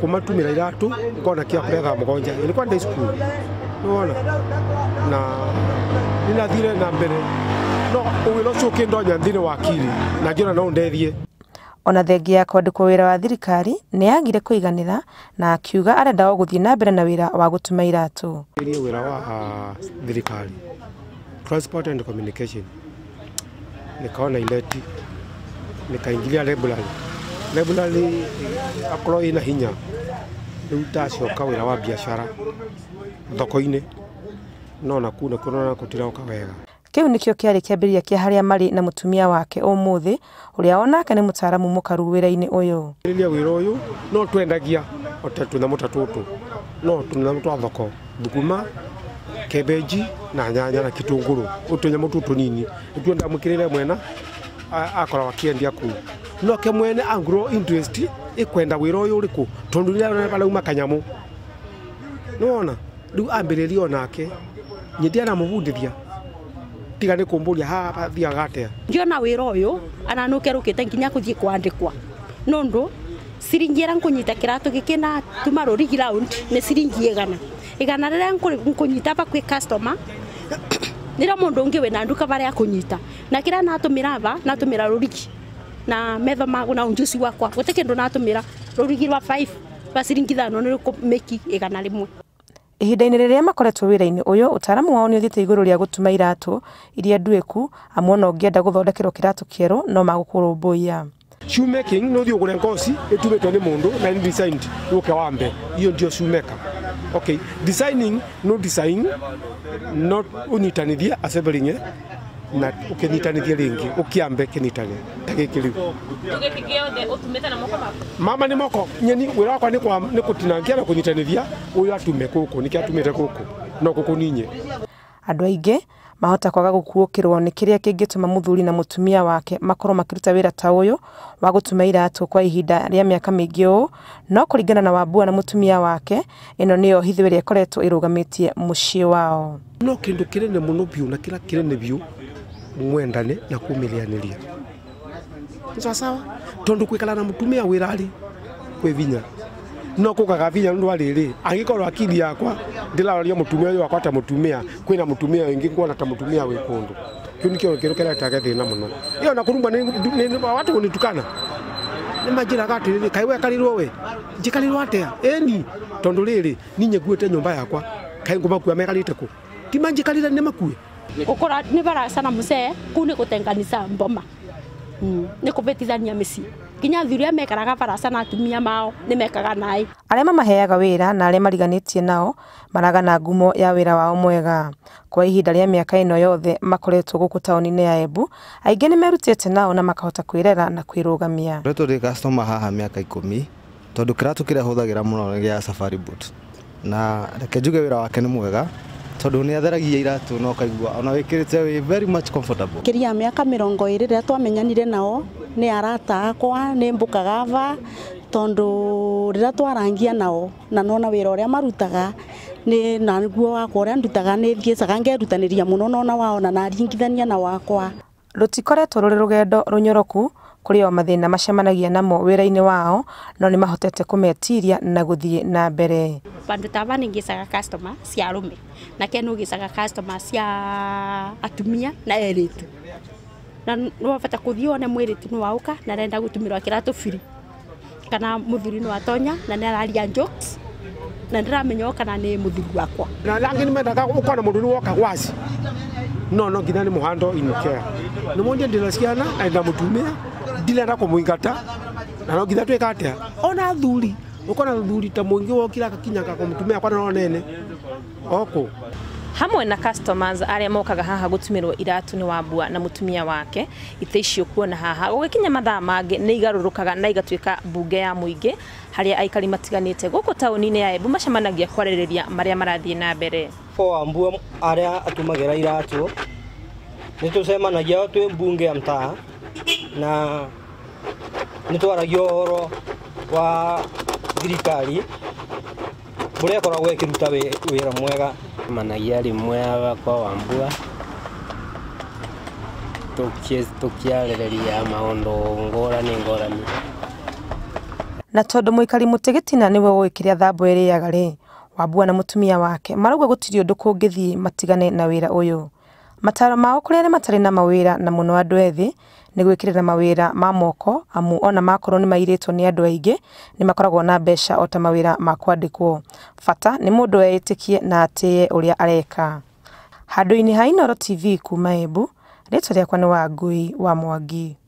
kumatumira iratu ngona kia kuretha mugonja kwa ndai school no na ninathire na mbere no uwira ucio ukindonya thini wa akiri na ngiona no ndethie ona thengi ya kwandĩkwo wira wa thirikari ni yagire kuiganira na akiuga arenda o gũthiĩ na mbere na wira wa iratu ni wira wa ah, thirikari transport and communication nikaona ileti nikaingilia library regularly akorwo ina hinya riu ndacoka wira wa biacara thoko-inä no naku nakuo nona gutiroka wega kiu nikio kiari kiambiriria kia haria mari na mutumia wake umuthi uria onake ni mutaramu mukaru wira-ini uyu riria wira uyu no twendagia ote tunyamu ta tutu no tunyamu twa thoko thuguma kebeji na nyanya na kitunguru utunyamu tu tunini nituo ndamukirire mwena akora wakiendia ku no ke mwene angro interest ikwenda wiro yuri ku tondu bala uma kanyamu niwona riu ambiriria onake nyidia na mubundithia tiga ni kumburia ha bathiaga atia ngiona wiro uyu ana rukite nginya kuthii kwandikwa nondu ciringi ra nkunyita kiratu gikina tuma rurigi round ni ciringi igana igana riria nkunyita bakwi customer nira mundu ungi wina nduka bare akunyita na kira na tumira ba na tumira ruriki na metho magu na unjusi wakwa guti kindu na tumira ruriki wa 5 rwa thano ni ku meki igana rimwe ihinda-inä rä rä makoretwo wä-ra-inä å yå å taaramu wao nä å thiäte igå rå rä a gå tuma iratå iria nduäku amu ona å ngä enda gå no magå shoemaking no thiä å gå re ngoci ä tumä two nä må ndå na wambe iyo ndio shoemaker okay designing no design no unyitanithie assembling -e, na ukinyitanithia ringi ukiambe kinitane ta gä giki riu mama nä moko nyeni ra wakwa ni kutinangia na å yå atume gå kå nä kä atumä te gå kå no gå kå ninye andå aingä mahota kwaga gũkuũkĩrwo ni kiria kingituma muthuri na mutumia wake makorwo makiruta wira ta ũyũ wa gũtuma iratũ kwa ihinda ria miaka mingi ũũ, no kuringana na Wambua na mutumia wake, ino niyo hitho ĩrĩa ĩkoretwo ĩrũgamĩtie mũciĩ wao. No kindu kĩnene muno biu na kĩrĩa kĩnene biu mwendane na kumilianĩria sawa sawa, tondũ kwĩkara na mutumia wĩrarĩ kwe vinya no nokugaga vinya ndu ariri angikorwo akili yakwa ndiraroria mutumia uyu wakwa ta mutumia kwina mutumia wingi nguona ta mutumia wi kundu kiu nikio kiru kiretage na muno iyo na kurumba ni watu ni gunitukana nimajiraga atiriri kai wekarirwo we njikarirwo atia eni tondu riri ninye nguite nyumba yakwa kai ngumakua mekarite ku timanjikarire nimakue ukora ni baracana mucee kuu ni gutenganisa mboma mm. ni kubitithania mici nginya thuri a mekaraga baraca na atumia mao ni mekaga naĩ arĩa mamaheaga wĩra na arĩa mariganĩtie nao maraga na ngumo ya wĩra wao mwega kwa ihinda rĩa mĩaka ĩno yothe makoretwo gũkũ taũni-inĩ ya Embu aingĩ nĩ merutĩte nao na makahota kwĩrera na kwĩrũgamia tũretwo ndĩ customer haha mĩaka ikũmi tondũ kĩratũ kĩrĩa hũthagĩra mũno nĩ gĩa safari boot na reke njuge wĩra wake nĩ mwega tondu ni atheragia iratu na ukaigua ona wikirite wi very much comfortable kiria miaka mirongo iri ria twamenyanire nao ni arata akwa ni mbukaga va tondu rira twarangia nao na nona wira uria marutaga ni na guo wakwa uria ndutaga ni thiecaga ngerutaniria muno nona wao na naringithania na wakwa rutikoretwo ruri rugendo runyoroku kuri o mathina macemanagia namo wira-inĩ wao no nĩ mahotete kũmetiria na gũthiĩ na mbere bandu tava bana ngicaga customer cia na nake no gicaga customer cia atumia na eritu na no vata kuthii one mwiritu no wauka na renda gutumirwa kiratu firi kana muthuri no atonya na ni araria jokes na ndiramenya kana ni muthuri wakwa na langi ni mendaga ukona ni woka gwasi no no nginya ni muhando inukea ni mwendia ndiraciana na ndamutumia ndirenda kumwingata na no nginya twika ona thuri ukona thuthuri ta muingi wokira akakinya akakumtumia kwa no nene oko hamwe na customers aria mokaga haha gutumirwo iratu ni wabua na mutumia wake ite icio kuona haha gugikinya mathaa mangi ni igarurukaga na igatuika mbunge ya muingi haria aikari matiganite guku taũni-inĩ ya Embu macemanagia kwarĩrĩria maria marathiĩ na mbere fo ambua aria atumagira iratu nä tå cemanagia twä mbunge ya mtaa na nä twaragia å wa thirikari buria akoragwo ikiruta wira mwega managia arimwe aba kwa wambua tukiarĩrĩria maũndũ ngũrani ngũrani na tina nä we gĩtina kä rä a thambo aga rä wambua na tumia wake ndå kå ngä thiä matigane na å yå Mataro mao kũrĩ arĩa matarĩ na mawira na mũno andũ ethĩ ni gwĩkĩrĩra mawĩra ma moko amu ona makorwo ni maiyĩrĩtwo ni andũ aingĩ ni makoragwo na mbeca ota mawira mawĩra ma kwandĩkwo. Bata nĩ mũndũ eĩtĩkie na atĩye ũrĩa areka. handũ ini ha Inooro TV kuuma Embu, rĩĩtwa rĩakwa ni Wangũi wa Mwangi.